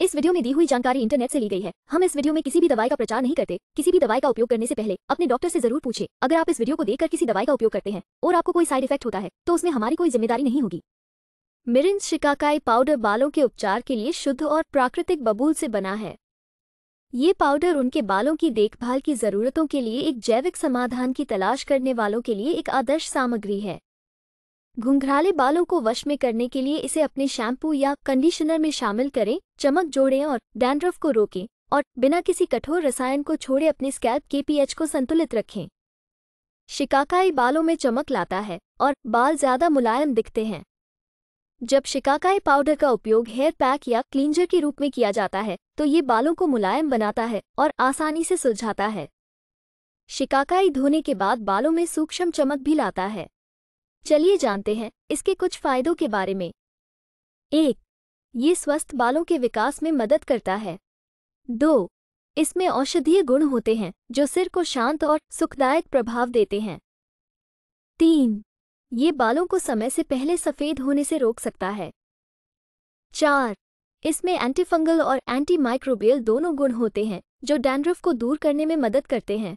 इस वीडियो में दी हुई जानकारी इंटरनेट से ली गई है हम इस वीडियो में किसी भी दवाई का प्रचार नहीं करते किसी भी दवाई का उपयोग करने से पहले अपने डॉक्टर से जरूर पूछे अगर आप इस वीडियो को देखकर किसी दवाई का उपयोग करते हैं और आपको कोई साइड इफेक्ट होता है तो उसमें हमारी कोई जिम्मेदारी नहीं होगी मिरिंस शिकाकाई पाउडर बालों के उपचार के लिए शुद्ध और प्राकृतिक बबूल से बना है ये पाउडर उनके बालों की देखभाल की जरूरतों के लिए एक जैविक समाधान की तलाश करने वालों के लिए एक आदर्श सामग्री है घुंघराले बालों को वश में करने के लिए इसे अपने शैम्पू या कंडीशनर में शामिल करें चमक जोड़ें और डैंड्रफ को रोकें और बिना किसी कठोर रसायन को छोड़े अपने स्कैल्प के पीएच को संतुलित रखें शिकाकाई बालों में चमक लाता है और बाल ज्यादा मुलायम दिखते हैं जब शिकाकाई पाउडर का उपयोग हेयर पैक या क्लींजर के रूप में किया जाता है तो ये बालों को मुलायम बनाता है और आसानी से सुलझाता है शिकाकाई धोने के बाद बालों में सूक्ष्म चमक भी लाता है चलिए जानते हैं इसके कुछ फायदों के बारे में एक ये स्वस्थ बालों के विकास में मदद करता है दो इसमें औषधीय गुण होते हैं जो सिर को शांत और सुखदायक प्रभाव देते हैं तीन ये बालों को समय से पहले सफ़ेद होने से रोक सकता है चार इसमें एंटीफंगल और एंटी माइक्रोबियल दोनों गुण होते हैं जो डैंड्रफ को दूर करने में मदद करते हैं